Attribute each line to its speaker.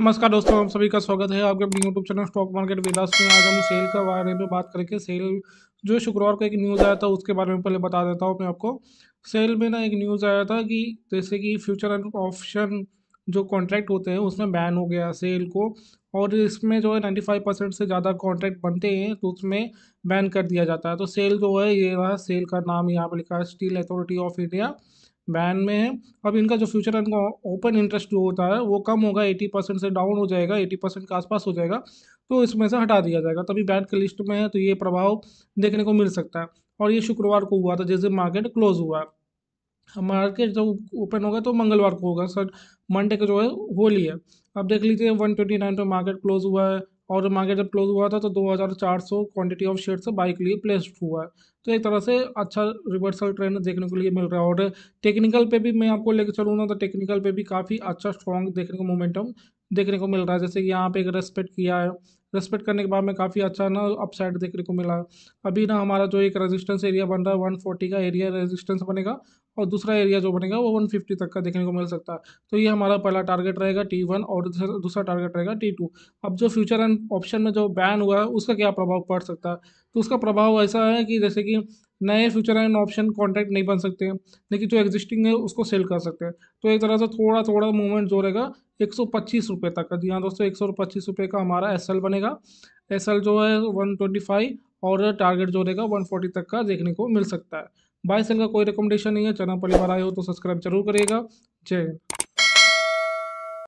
Speaker 1: नमस्कार दोस्तों आप सभी का स्वागत है आपके अपने YouTube channel stock market Vilas में आज हम सेल के बारे में बात करेंगे सेल जो शुक्रवार को एक न्यूज़ आया था उसके बारे में पहले बता देता हूँ मैं आपको सेल में ना एक न्यूज़ आया था कि जैसे कि फ्यूचर एंड ऑप्शन जो कॉन्ट्रैक्ट होते हैं उसमें बैन हो गया सेल को और इसमें जो है नाइन्टी फाइव परसेंट से ज़्यादा कॉन्ट्रैक्ट बनते हैं तो उसमें बैन कर दिया जाता है तो सेल जो है ये रहा सेल का नाम यहाँ पर लिखा है steel authority of India ban में है अब इनका जो फ्यूचर इनका ओपन इंटरेस्ट जो होता है वो कम होगा एटी परसेंट से डाउन हो जाएगा एटी परसेंट के आसपास हो जाएगा तो इसमें से हटा दिया जाएगा तभी बैन की लिस्ट में है तो ये प्रभाव देखने को मिल सकता है और ये शुक्रवार को हुआ था जैसे मार्केट क्लोज हुआ है मार्केट जब ओपन होगा तो मंगलवार को होगा सर मंडे का जो है होली है अब देख लीजिए वन ट्वेंटी नाइन पे मार्केट क्लोज हुआ है और मार्केट जब क्लोज हुआ था तो 2400 क्वांटिटी ऑफ शेयर से बाई के लिए प्लेस्ड हुआ है तो एक तरह से अच्छा रिवर्सल ट्रेंड देखने को लिए मिल रहा है और टेक्निकल पे भी मैं आपको लेकर चलूँगा तो टेक्निकल पे भी काफ़ी अच्छा स्ट्रॉन्ग देखने को मोमेंटम देखने को मिल रहा है जैसे कि यहाँ पे एक रेस्पेक्ट किया है रेस्पेक्ट करने के बाद में काफ़ी अच्छा ना अपसाइड देखने को मिला अभी ना हमारा जो एक रेजिस्टेंस एरिया बन रहा है वन फोर्टी का एरिया रेजिस्टेंस बनेगा और दूसरा एरिया जो बनेगा वो वन फिफ्टी तक का देखने को मिल सकता है तो ये हमारा पहला टारगेट रहेगा टी वन और दूसरा टारगेट रहेगा टी टू अब जो फ्यूचर एंड ऑप्शन में जो बैन हुआ है उसका क्या प्रभाव पड़ सकता है तो उसका प्रभाव ऐसा है कि जैसे कि नए फ्यूचर एंड ऑप्शन कॉन्ट्रैक्ट नहीं बन सकते हैं लेकिन जो एग्जिस्टिंग है उसको सेल कर सकते हैं तो एक तरह से थोड़ा थोड़ा मूवमेंट जो रहेगा एक सौ पच्चीस रुपये तक जी हाँ दोस्तों एक सौ पच्चीस रुपये का हमारा एस एल बनेगा एस एल जो है वन ट्वेंटी फाइव और टारगेट जो रहेगा वन फोर्टी तक का देखने को मिल सकता है बाय सेल का कोई रिकमेंडेशन नहीं है चना परिवार आए हो तो सब्सक्राइब जरूर करिएगा जय हिंद